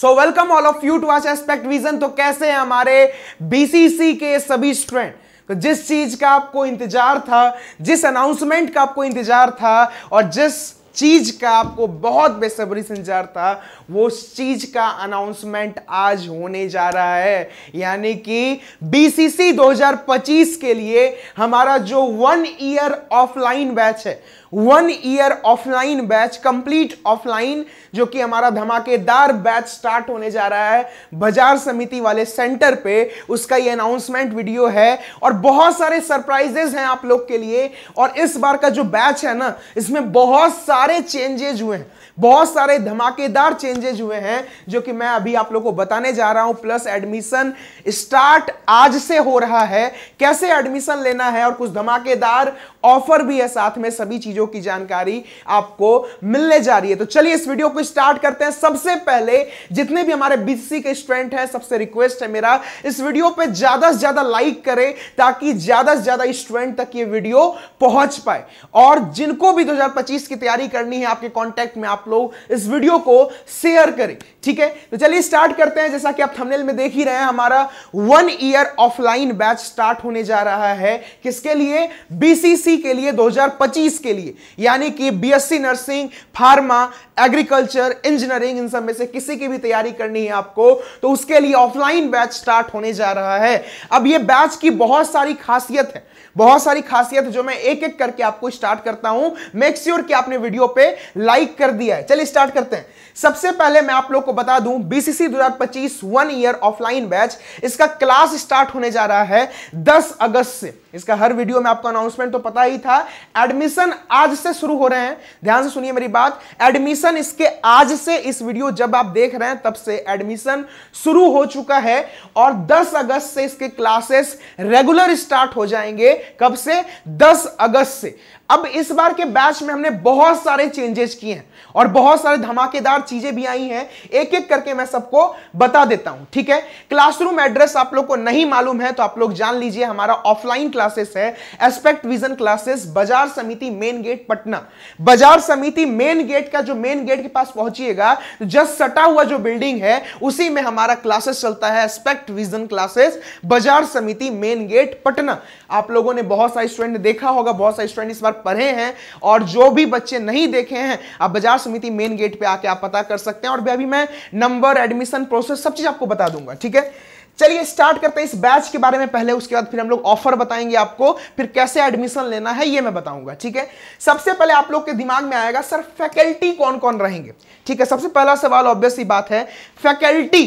so welcome all of you to आज Aspect Vision तो कैसे है हमारे बीसीसी के सभी स्टूडेंट तो जिस चीज का आपको इंतजार था जिस अनाउंसमेंट का आपको इंतजार था और जिस चीज का आपको बहुत बेसब्री से इंतजार था वो चीज का अनाउंसमेंट आज होने जा रहा है यानी कि बीसीसी 2025 के लिए हमारा जो वन ईयर ऑफलाइन बैच है one year offline batch complete offline जो कि हमारा धमाकेदार बैच स्टार्ट होने जा रहा है बाजार समिति वाले सेंटर पे उसका ये अनाउंसमेंट वीडियो है और बहुत सारे सरप्राइजेस हैं आप लोग के लिए और इस बार का जो बैच है ना इसमें बहुत सारे सारे चेंजेज हुए हैं बहुत सारे धमाकेदार चेंजेज हुए हैं जो कि मैं अभी आप लोग को बताने जा रहा हूं प्लस एडमिशन स्टार्ट आज से हो रहा है कैसे एडमिशन लेना है और कुछ धमाकेदार ऑफर भी है साथ में सभी चीजों की जानकारी आपको मिलने जा रही है तो चलिए इस वीडियो को स्टार्ट करते हैं सबसे पहले जितने भी हमारे बीसी के स्टूडेंट हैं सबसे रिक्वेस्ट है मेरा इस वीडियो पे ज्यादा से ज्यादा लाइक करें ताकि ज्यादा से ज्यादा स्टूडेंट तक ये वीडियो पहुंच पाए और जिनको भी 2025 की तैयारी करनी है आपके कॉन्टेक्ट में आप लोग इस वीडियो को शेयर करें ठीक है तो चलिए स्टार्ट करते हैं जैसा कि आप थंबनेल में देख ही रहे हैं हमारा one year offline batch start होने जा रहा है किसके लिए बीसीसी के लिए 2025 के लिए यानी कि BSc nursing pharma agriculture engineering इन सब में से किसी की भी तैयारी करनी है आपको तो उसके लिए ऑफलाइन बैच स्टार्ट होने जा रहा है अब ये बैच की बहुत सारी खासियत है बहुत सारी खासियत जो मैं एक एक करके आपको स्टार्ट करता हूं मेक श्योर sure कि आपने वीडियो पे लाइक कर दिया दिया है चलिए स्टार्ट करते हैं सबसे पहले मैं आप लोग को बता दूं बीसीसी दो हजार पच्चीस वन ईयर ऑफलाइन बैच इसका क्लास स्टार्ट होने जा रहा है 10 अगस्त से इसका हर वीडियो में आपको अनाउंसमेंट तो पता ही था एडमिशन आज से शुरू हो रहे हैं ध्यान से सुनिए मेरी बात एडमिशन इसके आज से इस वीडियो जब आप देख रहे हैं तब से एडमिशन शुरू हो चुका है और 10 अगस्त से इसके क्लासेस रेगुलर स्टार्ट हो जाएंगे कब से 10 अगस्त से अब इस बार के बैच में हमने बहुत सारे चेंजेस किए हैं और बहुत सारे धमाकेदार चीजें भी आई हैं एक एक करके मैं सबको बता देता हूं ठीक है क्लासरूम एड्रेस आप लोग को नहीं मालूम है तो आप लोग जान लीजिए हमारा ऑफलाइन क्लासेस है Aspect Vision classes Bazar Samiti main gate Patna बाजार समिति मेन गेट का जो मेन गेट के पास पहुंचिएगा तो जस्ट सटा हुआ जो बिल्डिंग है उसी में हमारा क्लासेस चलता है Aspect Vision classes Bazar Samiti main gate Patna आप लोगों ने बहुत सारे स्टूडेंट देखा होगा बहुत सारे स्टूडेंट इस बार पढ़े हैं और जो भी बच्चे नहीं देखे हैं आप बाजार समिति मेन गेट पे आके आप पता कर सकते हैं और अभी मैं नंबर एडमिशन प्रोसेस सब चीज आपको बता दूंगा ठीक है चलिए स्टार्ट करते हैं इस बैच के बारे में पहले उसके बाद फिर हम लोग ऑफर बताएंगे आपको फिर कैसे एडमिशन लेना है ये मैं बताऊंगा ठीक है सबसे पहले आप लोग के दिमाग में आएगा सर फैकल्टी कौन कौन रहेंगे ठीक है सबसे पहला सवाल ऑब्वियस ही बात है फैकल्टी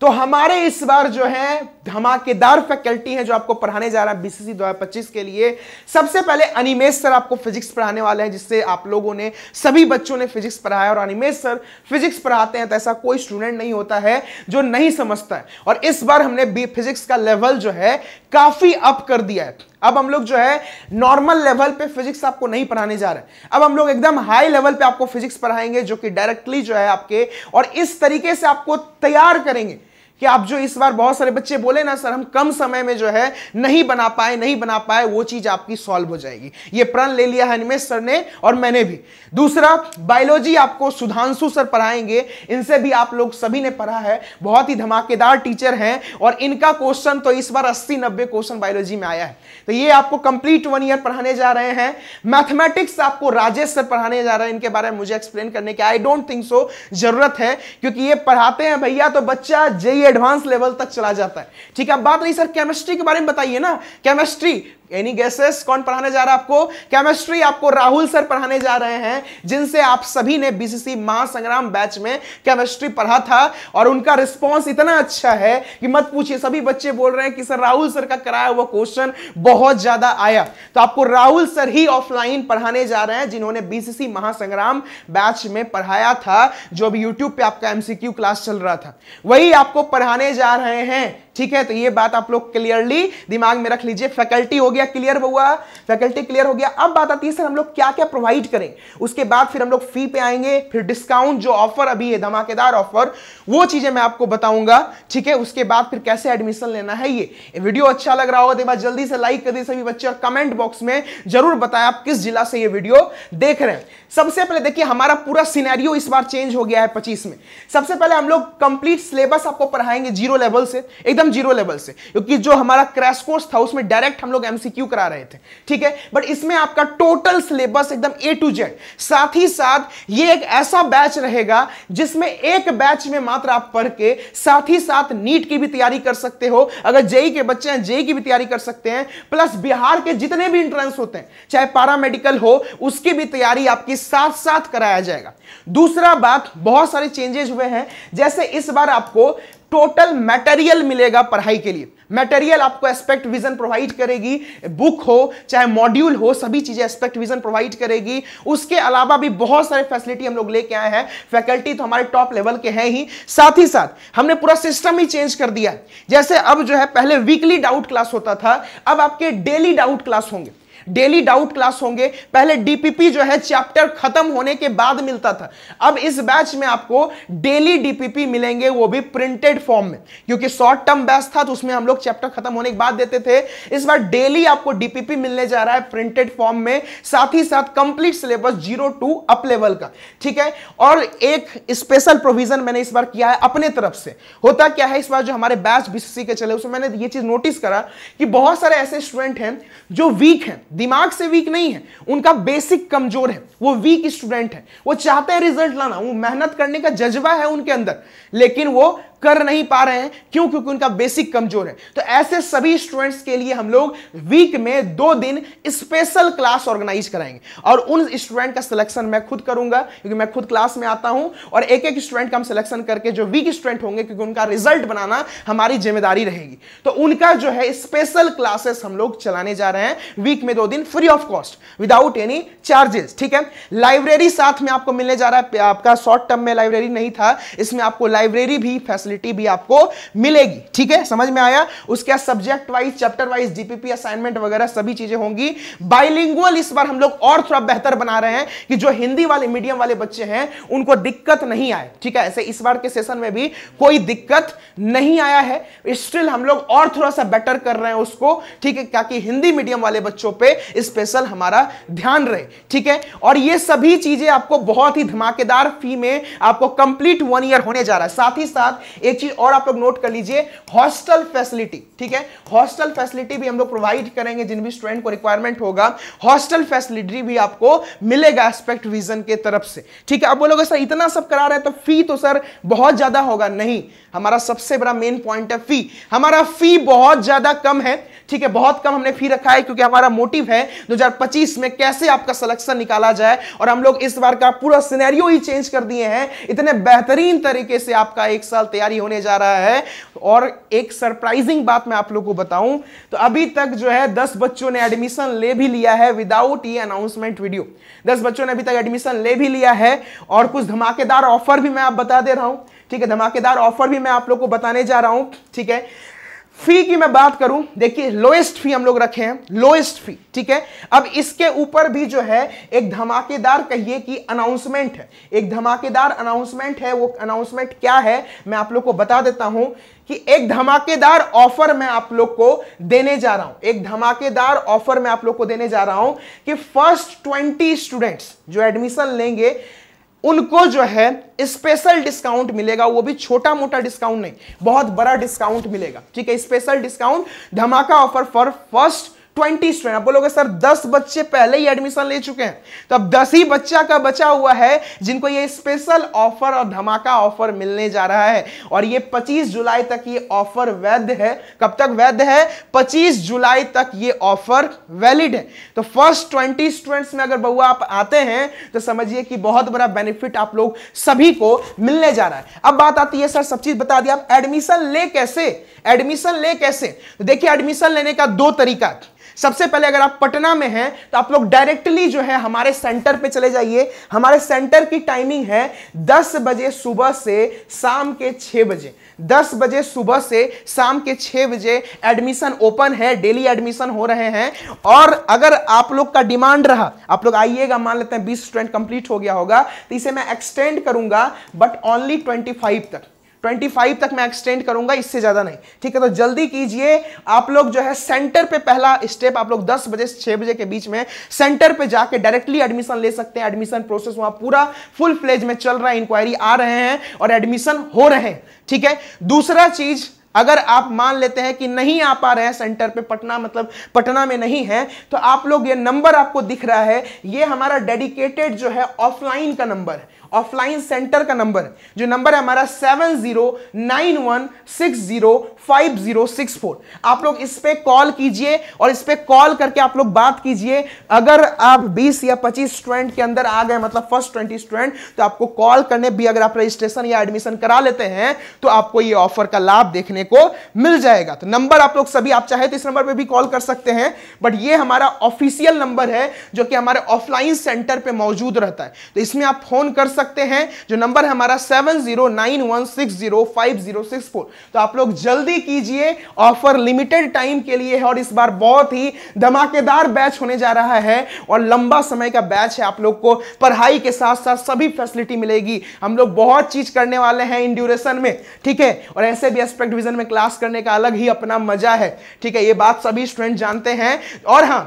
तो हमारे इस बार जो है धमाकेदार फैकल्टी हैं जो आपको पढ़ाने जा रहा है बीसीसी पच्चीस के लिए सबसे पहले अनिमेश सर आपको फिजिक्स पढ़ाने वाले हैं जिससे आप लोगों ने सभी बच्चों ने फिजिक्स पढ़ाया और अनिमेश सर फिजिक्स पढ़ाते हैं तो ऐसा कोई स्टूडेंट नहीं होता है जो नहीं समझता है और इस बार हमने फिजिक्स का लेवल जो है काफी अप कर दिया है अब हम लोग जो है नॉर्मल लेवल पे फिजिक्स आपको नहीं पढ़ाने जा रहे हैं अब हम लोग एकदम हाई लेवल पे आपको फिजिक्स पढ़ाएंगे जो कि डायरेक्टली जो है आपके और इस तरीके से आपको तैयार करेंगे कि आप जो इस बार बहुत सारे बच्चे बोले ना सर हम कम समय में जो है नहीं बना पाए नहीं बना पाए वो चीज आपकी सॉल्व हो जाएगी ये प्रण ले लिया है निमेश सर ने और मैंने भी दूसरा बायोलॉजी आपको सुधांशु सर पढ़ाएंगे इनसे भी आप लोग सभी ने पढ़ा है बहुत ही धमाकेदार टीचर हैं और इनका क्वेश्चन तो इस बार अस्सी नब्बे क्वेश्चन बायोलॉजी में आया है तो ये आपको कंप्लीट वन ईयर पढ़ाने जा रहे हैं मैथमेटिक्स आपको राजेश सर पढ़ाने जा रहे हैं इनके बारे में मुझे एक्सप्लेन करने की आई डोंट थिंक सो जरूरत है क्योंकि ये पढ़ाते हैं भैया तो बच्चा जय एडवांस लेवल तक चला जाता है ठीक है बात रही सर केमिस्ट्री के बारे में बताइए ना केमिस्ट्री एनी गेसेस कौन पढ़ाने जा रहा है आपको केमिस्ट्री आपको राहुल सर पढ़ाने जा रहे हैं जिनसे आप सभी ने बीसीसी महासंग्राम बैच में केमिस्ट्री पढ़ा था और उनका रिस्पांस इतना अच्छा है कि मत पूछिए सभी बच्चे बोल रहे हैं कि सर राहुल सर का कराया हुआ क्वेश्चन बहुत ज्यादा आया तो आपको राहुल सर ही ऑफलाइन पढ़ाने जा रहे हैं जिन्होंने बीसीसी महासंग्राम बैच में पढ़ाया था जो अभी यूट्यूब पे आपका एमसीक्यू क्लास चल रहा था वही आपको पढ़ाने जा रहे हैं ठीक है तो ये बात आप लोग क्लियरली दिमाग में रख लीजिए फैकल्टी हो गया क्लियर हुआ फैकल्टी क्लियर हो गया अब बात आती है सर हम लोग क्या क्या प्रोवाइड करें उसके बाद फिर हम लोग फी पे आएंगे फिर डिस्काउंट जो ऑफर अभी है धमाकेदार ऑफर वो चीजें मैं आपको बताऊंगा ठीक है उसके बाद फिर कैसे एडमिशन लेना है ये वीडियो अच्छा लग रहा होगा देखा जल्दी से लाइक कर दी सभी बच्चे और कमेंट बॉक्स में जरूर बताएं आप किस जिला से ये वीडियो देख रहे हैं सबसे पहले देखिए हमारा पूरा सिनेरियो इस बार चेंज हो गया है पच्चीस में सबसे पहले हम लोग कंप्लीट सिलेबस आपको पढ़ाएंगे जीरो लेवल से एकदम एकदम जीरो लेवल से क्योंकि जो हमारा क्रैश कोर्स था उसमें डायरेक्ट हम लोग एमसीक्यू करा रहे थे ठीक है बट इसमें आपका टोटल सिलेबस एकदम ए टू जेड साथ ही साथ ये एक ऐसा बैच रहेगा जिसमें एक बैच में मात्र आप पढ़ के साथ ही साथ नीट की भी तैयारी कर सकते हो अगर जेई के बच्चे हैं जेई की भी तैयारी कर सकते हैं प्लस बिहार के जितने भी इंट्रेंस होते हैं चाहे पारामेडिकल हो उसकी भी तैयारी आपकी साथ साथ कराया जाएगा दूसरा बात बहुत सारे चेंजेस हुए हैं जैसे इस बार आपको टोटल मटेरियल मिलेगा पढ़ाई के लिए मटेरियल आपको एस्पेक्ट विजन प्रोवाइड करेगी बुक हो चाहे मॉड्यूल हो सभी चीजें एस्पेक्ट विजन प्रोवाइड करेगी उसके अलावा भी बहुत सारे फैसिलिटी हम लोग लेके आए हैं फैकल्टी तो हमारे टॉप लेवल के हैं ही साथ ही साथ हमने पूरा सिस्टम ही चेंज कर दिया जैसे अब जो है पहले वीकली डाउट क्लास होता था अब आपके डेली डाउट क्लास होंगे डेली डाउट क्लास होंगे पहले डीपीपी जो है चैप्टर खत्म होने के बाद मिलता था अब इस बैच में आपको डेली डीपीपी मिलेंगे वो भी प्रिंटेड फॉर्म में क्योंकि शॉर्ट टर्म बैच था तो उसमें हम लोग चैप्टर खत्म होने के बाद देते थे इस बार डेली आपको डीपीपी मिलने जा रहा है प्रिंटेड फॉर्म में साथ ही साथ complete syllabus zero to up level का ठीक है और एक स्पेशल प्रोविजन मैंने इस बार किया है अपने तरफ से होता क्या है इस बार जो हमारे बैच बीसीसी के चले उसमें मैंने ये चीज नोटिस करा कि बहुत सारे ऐसे स्टूडेंट हैं जो वीक हैं दिमाग से वीक नहीं है उनका बेसिक कमजोर है वो वीक स्टूडेंट है वो चाहते हैं रिजल्ट लाना वो मेहनत करने का जज्बा है उनके अंदर लेकिन वो कर नहीं पा रहे हैं क्यों क्योंकि उनका बेसिक कमजोर है तो ऐसे सभी स्टूडेंट्स के लिए हम लोग वीक में दो दिन स्पेशल क्लास ऑर्गेनाइज कराएंगे और उन स्टूडेंट का सिलेक्शन मैं खुद करूंगा क्योंकि मैं खुद क्लास में आता हूं और एक एक स्टूडेंट का हम सिलेक्शन करके जो वीक स्टूडेंट होंगे क्योंकि उनका रिजल्ट बनाना हमारी जिम्मेदारी रहेगी तो उनका जो है स्पेशल क्लासेस हम लोग चलाने जा रहे हैं वीक में दो दिन free of cost without any charges ठीक है लाइब्रेरी साथ में आपको मिलने जा रहा है आपका शॉर्ट टर्म में लाइब्रेरी नहीं था इसमें आपको लाइब्रेरी भी फैसिलिटी फैसिलिटी भी आपको मिलेगी ठीक है समझ में आया उसके बाद subject wise chapter wise DPP assignment वगैरह सभी चीजें होंगी बाइलिंगुअल इस बार हम लोग और थोड़ा बेहतर बना रहे हैं कि जो हिंदी वाले मीडियम वाले बच्चे हैं उनको दिक्कत नहीं आए ठीक है ऐसे इस बार के सेशन में भी कोई दिक्कत नहीं आया है स्टिल हम लोग और थोड़ा सा बेटर कर रहे हैं उसको ठीक है ताकि हिंदी मीडियम वाले बच्चों पे स्पेशल हमारा ध्यान रहे ठीक है और ये सभी चीजें आपको बहुत ही धमाकेदार फी में आपको कंप्लीट वन ईयर होने जा रहा है साथ ही साथ एक चीज और आप लोग नोट कर लीजिए हॉस्टल फैसिलिटी ठीक है हॉस्टल फैसिलिटी भी हम लोग प्रोवाइड करेंगे जिन भी स्टूडेंट को रिक्वायरमेंट होगा हॉस्टल फैसिलिटी भी आपको मिलेगा एस्पेक्ट विजन के तरफ से ठीक है अब बोलोगे सर इतना सब करा रहे तो फी तो सर बहुत ज्यादा होगा नहीं हमारा सबसे बड़ा मेन पॉइंट है फी हमारा फी बहुत ज्यादा कम है ठीक है बहुत कम हमने फी रखा है क्योंकि हमारा मोटिव है 2025 में कैसे आपका सिलेक्शन निकाला जाए और हम लोग इस बार का पूरा सिनेरियो ही चेंज कर दिए हैं इतने बेहतरीन तरीके से आपका एक साल तैयार जारी होने जा रहा है और एक सरप्राइजिंग बात मैं आप लोग को बताऊं तो अभी तक जो है दस बच्चों ने एडमिशन ले भी लिया है विदाउट ई अनाउंसमेंट वीडियो दस बच्चों ने अभी तक एडमिशन ले भी लिया है और कुछ धमाकेदार ऑफर भी मैं आप बता दे रहा हूं ठीक है धमाकेदार ऑफर भी मैं आप लोग को बताने जा रहा हूं ठीक है फी की मैं बात करूं देखिए लोएस्ट फी हम लोग रखे हैं लोएस्ट फी ठीक है अब इसके ऊपर भी जो है एक धमाकेदार कहिए कि अनाउंसमेंट है एक धमाकेदार अनाउंसमेंट है वो अनाउंसमेंट क्या है मैं आप लोग को बता देता हूं कि एक धमाकेदार ऑफर मैं आप लोग को देने जा रहा हूं एक धमाकेदार ऑफर मैं आप लोग को देने जा रहा हूं कि फर्स्ट ट्वेंटी स्टूडेंट्स जो एडमिशन लेंगे उनको जो है स्पेशल डिस्काउंट मिलेगा वो भी छोटा मोटा डिस्काउंट नहीं बहुत बड़ा डिस्काउंट मिलेगा ठीक है स्पेशल डिस्काउंट धमाका offer for first twenty student आप बोलोगे सर दस बच्चे पहले ही एडमिशन ले चुके हैं तो अब दस ही बच्चा का बचा हुआ है जिनको ये स्पेशल ऑफर और धमाका ऑफर मिलने जा रहा है और ये 25 जुलाई तक ये ऑफर वैध है कब तक वैध है 25 जुलाई तक ये ऑफर वैलिड है तो फर्स्ट ट्वेंटी स्टूडेंट्स में अगर बहुआ आप आते हैं तो समझिए कि बहुत बड़ा बेनिफिट आप लोग सभी को मिलने जा रहा है अब बात आती है सर सब चीज बता दिया आप एडमिशन ले कैसे एडमिशन ले कैसे तो देखिए एडमिशन लेने का दो तरीका है सबसे पहले अगर आप पटना में हैं तो आप लोग डायरेक्टली जो है हमारे सेंटर पे चले जाइए हमारे सेंटर की टाइमिंग है दस बजे सुबह से शाम के छः बजे दस बजे सुबह से शाम के छः बजे एडमिशन ओपन है डेली एडमिशन हो रहे हैं और अगर आप लोग का डिमांड रहा आप लोग आइएगा मान लेते हैं बीस स्टूडेंट कंप्लीट हो गया होगा तो इसे मैं एक्सटेंड करूंगा बट ओनली ट्वेंटी तक 25 तक मैं एक्सटेंड करूंगा इससे ज़्यादा नहीं ठीक है तो जल्दी कीजिए आप लोग जो है सेंटर पे पहला स्टेप आप लोग 10 बजे से 6 बजे के बीच में सेंटर पे जाके डायरेक्टली एडमिशन ले सकते हैं एडमिशन प्रोसेस वहां पूरा फुल फ्लेज में चल रहा है इंक्वायरी आ रहे हैं और एडमिशन हो रहे हैं ठीक है दूसरा चीज़ अगर आप मान लेते हैं कि नहीं आ पा रहे हैं सेंटर पे पटना मतलब पटना में नहीं है तो आप लोग ये नंबर आपको दिख रहा है ये हमारा डेडिकेटेड जो है ऑफलाइन का नंबर ऑफलाइन सेंटर का नंबर जो नंबर है हमारा seven zero nine one six zero five zero six four आप लोग इस पर कॉल कीजिए और इस पर कॉल करके आप लोग बात कीजिए अगर आप बीस या पच्चीस स्टूडेंट के अंदर आ गए मतलब फर्स्ट ट्वेंटी स्टूडेंट तो आपको कॉल करने भी अगर आप रजिस्ट्रेशन या एडमिशन करा लेते हैं तो आपको ये ऑफर का लाभ देखने को मिल जाएगा तो नंबर आप लोग सभी आप चाहे तो इस नंबर पर भी कॉल कर सकते हैं बट ये हमारा ऑफिशियल नंबर है जो कि हमारे ऑफलाइन सेंटर पर मौजूद रहता है तो इसमें आप फोन कर सकते हैं जो नंबर है हमारा seven zero nine one six zero five zero six four तो आप लोग जल्दी कीजिए ऑफर लिमिटेड टाइम के लिए है और इस बार बहुत ही धमाकेदार बैच होने जा रहा है और लंबा समय का बैच है आप लोग को पढ़ाई के साथ साथ सभी फैसिलिटी मिलेगी हम लोग बहुत चीज करने वाले हैं इन ड्यूरेशन में ठीक है और ऐसे भी एस्पेक्ट डिविजन में क्लास करने का अलग ही अपना मजा है ठीक है ये बात सभी स्टूडेंट जानते हैं और हाँ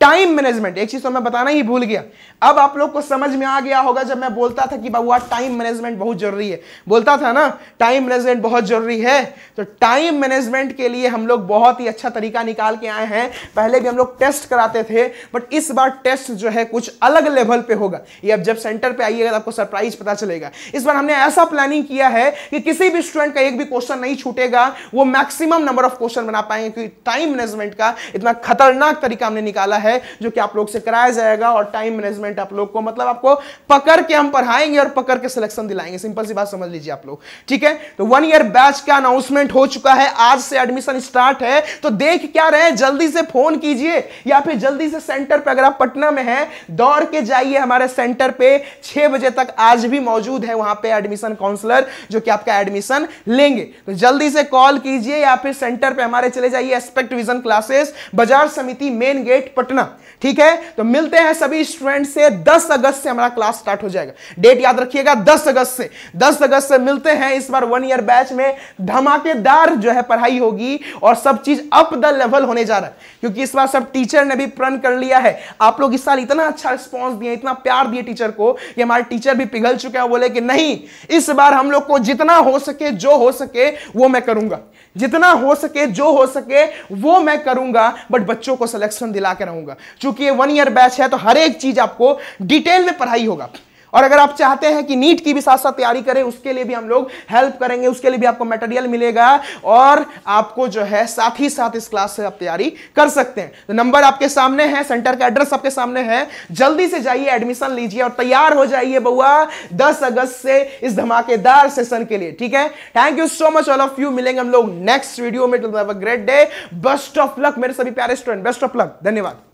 टाइम मैनेजमेंट एक चीज तो मैं बताना ही भूल गया अब आप लोग को समझ में आ गया होगा जब मैं बोलता था कि बाबू टाइम मैनेजमेंट बहुत जरूरी है बोलता था ना टाइम मैनेजमेंट बहुत जरूरी है तो टाइम मैनेजमेंट के लिए हम लोग बहुत ही अच्छा तरीका निकाल के आए हैं पहले भी हम लोग टेस्ट कराते थे बट इस बार टेस्ट जो है कुछ अलग लेवल पे होगा ये अब जब सेंटर पे आइएगा तो आपको सरप्राइज पता चलेगा इस बार हमने ऐसा प्लानिंग किया है कि किसी भी स्टूडेंट का एक भी क्वेश्चन नहीं छूटेगा वो मैक्सिमम नंबर ऑफ क्वेश्चन बना पाएंगे क्योंकि टाइम मैनेजमेंट का इतना खतरनाक तरीका हमने निकाला है है जो कि आप लोग से कराया जाएगा और टाइम मैनेजमेंट आप लोग को मतलब आपको पकड़ के हम पढ़ाएंगे और पकड़ के सिलेक्शन दिलाएंगे सिंपल सी बात समझ लीजिए आप लोग ठीक है तो वन ईयर बैच का अनाउंसमेंट हो चुका है आज से एडमिशन स्टार्ट है तो देख क्या रहे जल्दी से फोन कीजिए या फिर जल्दी से सेंटर पर अगर आप पटना में है दौड़ के जाइए हमारे सेंटर पे छह बजे तक आज भी मौजूद है वहां पे एडमिशन काउंसलर जो कि आपका एडमिशन लेंगे तो जल्दी से कॉल कीजिए या फिर सेंटर पे हमारे चले जाइए aspect Vision classes Bazar Samiti main gate Patna रखना ठीक है तो मिलते हैं सभी स्टूडेंट से 10 अगस्त से हमारा क्लास स्टार्ट हो जाएगा डेट याद रखिएगा 10 अगस्त से 10 अगस्त से मिलते हैं इस बार वन ईयर बैच में धमाकेदार जो है पढ़ाई होगी और सब चीज अप द लेवल होने जा रहा है क्योंकि इस बार सब टीचर ने भी प्रण कर लिया है आप लोग इस साल इतना अच्छा रिस्पॉन्स दिए इतना प्यार दिए टीचर को कि हमारे टीचर भी पिघल चुके हैं बोले कि नहीं इस बार हम लोग को जितना हो सके जो हो सके वो मैं करूंगा जितना हो सके जो हो सके वो मैं करूंगा बट बच्चों को सिलेक्शन दिला के रहूंगा करूंगा चूंकि ये वन ईयर बैच है तो हर एक चीज आपको डिटेल में पढ़ाई होगा और अगर आप चाहते हैं कि नीट की भी साथ साथ तैयारी करें उसके लिए भी हम लोग हेल्प करेंगे उसके लिए भी आपको मटेरियल मिलेगा और आपको जो है साथ ही साथ इस क्लास से आप तैयारी कर सकते हैं तो नंबर आपके सामने है सेंटर का एड्रेस आपके सामने है जल्दी से जाइए एडमिशन लीजिए और तैयार हो जाइए बउआ दस अगस्त से इस धमाकेदार सेशन के लिए ठीक है thank you so much all of you मिलेंगे हम लोग नेक्स्ट वीडियो में great day best of luck मेरे सभी प्यारे स्टूडेंट बेस्ट ऑफ लक धन्यवाद